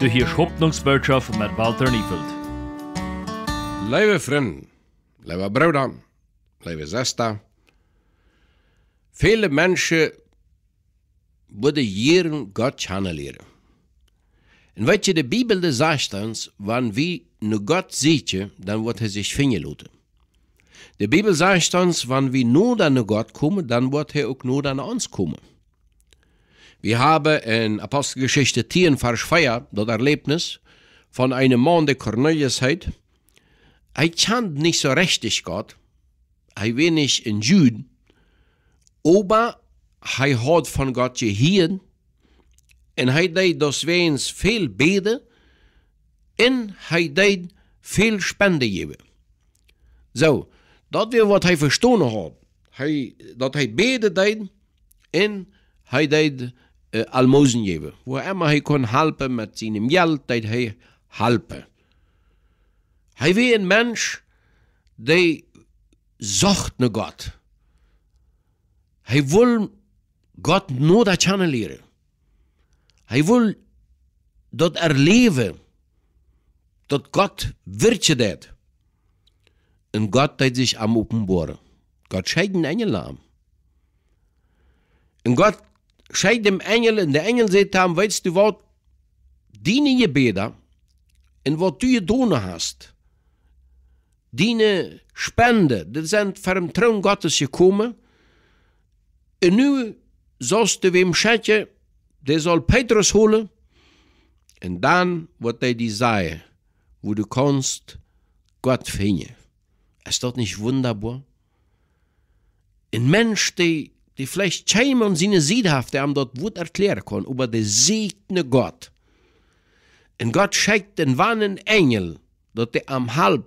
Du hörst Hoffnungsbotschaft mit Walter Niefeld. Liebe Freunde, liebe Brüder, liebe Schwester, viele Menschen würden jeden Gott kennenlernen. Und wenn ihr die Bibel sagt uns, wenn wir nur ne Gott sehen, dann wird er sich finden lassen. Die Bibel sagt uns, wenn wir nur an ne Gott kommen, dann wird er auch nur an uns kommen. Wir haben in Apostelgeschichte 10, Vers 4 das Erlebnis von einem Mann, der Cornelius Hij Er niet nicht so richtig Gott. weet wenig in Juden. Aber er hat von Gott gehört. En hij deed dus weens veel beden. En hij deed veel spenden geven. Zo, dat we wat hij verstanden had. dat hij beden deed. En hij deed Äh, almosen geven. Wo immer hij kon helpen mit seinem geld, dat hij helpen. Hij was een mens die zocht naar ne God. Hij wil God nur dat leren. Hij wil dat erleven. Dat God wirtje dat. Und Gott dat sich am openbaren. God schenkt een engel aan. Und Gott zei dem engel, en de engel sagt hem, weet je wat, dienen je beden en wat je hast. deine Spende, die sind vom hem Gottes gekommen, und nun sollst du wem schenken, der soll Petrus holen. und dann wordt hij die zei, wo du kannst Gott finden. Ist das nicht wunderbar? Ein Mensch, der die vielleicht schämen seine Siedhaft, die haben dort gut erklären können, über den segne Gott. Und Gott schickt den wannen Engel, dort der am Halb,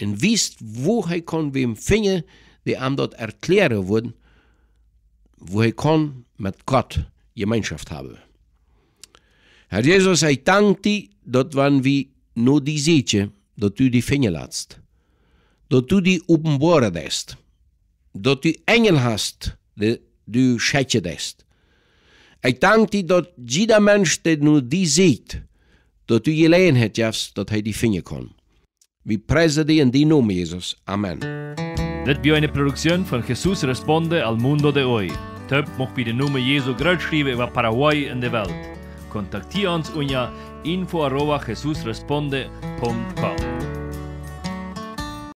und wisst, wo er kann, wem Finger, die am dort erklären wurden, wo er kann mit Gott Gemeinschaft haben. Herr Jesus, ich danke dir, dass wenn wir nur die Sieche, dass du die Finger lässt, dass du die offenbaren lässt, dass du Engel hast, de, du schetjedest. Ik dank je dat ieder mens die nu die ziet, dat je gelegenheid hebt dat hij die vinden kan. We prijzen die in die naam, Jezus. Amen. Dit was een productie van Jesus Responde al Mundo de Hoy. Tub mag bij de Jesus Jezus schreiben over Paraguay en de wereld. Contacteer ons onder info.jesusresponde.com